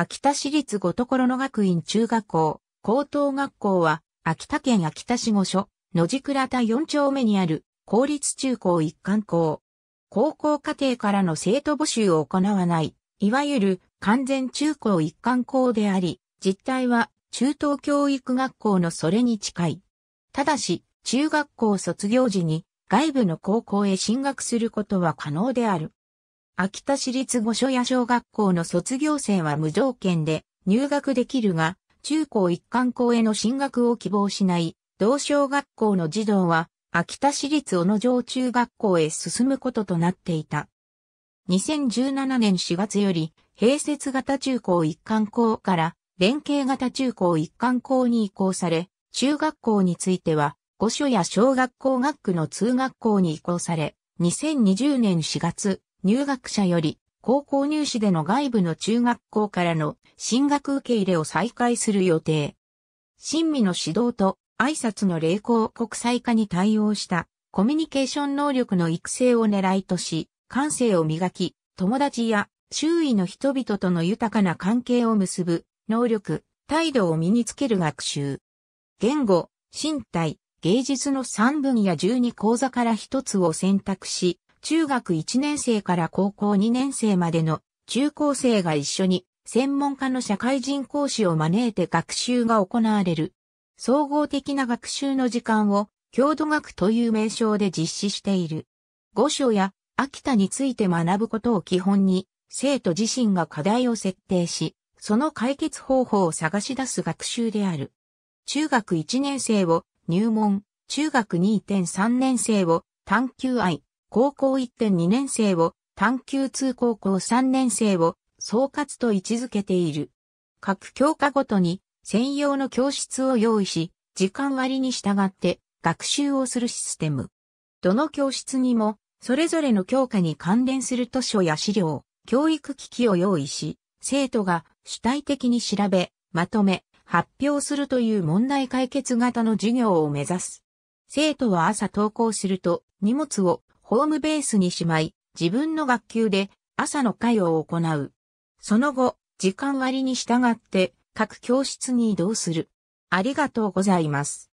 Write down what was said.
秋田市立五所野学院中学校、高等学校は、秋田県秋田市御所、野地倉田4丁目にある、公立中高一貫校。高校課程からの生徒募集を行わない、いわゆる完全中高一貫校であり、実態は中等教育学校のそれに近い。ただし、中学校卒業時に外部の高校へ進学することは可能である。秋田市立御所や小学校の卒業生は無条件で入学できるが、中高一貫校への進学を希望しない、同小学校の児童は、秋田市立小野城中学校へ進むこととなっていた。2017年4月より、併設型中高一貫校から連携型中高一貫校に移行され、中学校については、五所や小学校学区の通学校に移行され、2020年4月、入学者より高校入試での外部の中学校からの進学受け入れを再開する予定。親身の指導と挨拶の励行国際化に対応したコミュニケーション能力の育成を狙いとし、感性を磨き、友達や周囲の人々との豊かな関係を結ぶ能力、態度を身につける学習。言語、身体、芸術の3分野12講座から1つを選択し、中学1年生から高校2年生までの中高生が一緒に専門家の社会人講師を招いて学習が行われる。総合的な学習の時間を郷土学という名称で実施している。五所や秋田について学ぶことを基本に生徒自身が課題を設定し、その解決方法を探し出す学習である。中学1年生を入門、中学2.3年生を探求愛、高校1.2年生を、探求通高校3年生を、総括と位置づけている。各教科ごとに専用の教室を用意し、時間割に従って学習をするシステム。どの教室にも、それぞれの教科に関連する図書や資料、教育機器を用意し、生徒が主体的に調べ、まとめ、発表するという問題解決型の授業を目指す。生徒は朝登校すると荷物をホームベースにしまい、自分の学級で朝の会を行う。その後、時間割に従って各教室に移動する。ありがとうございます。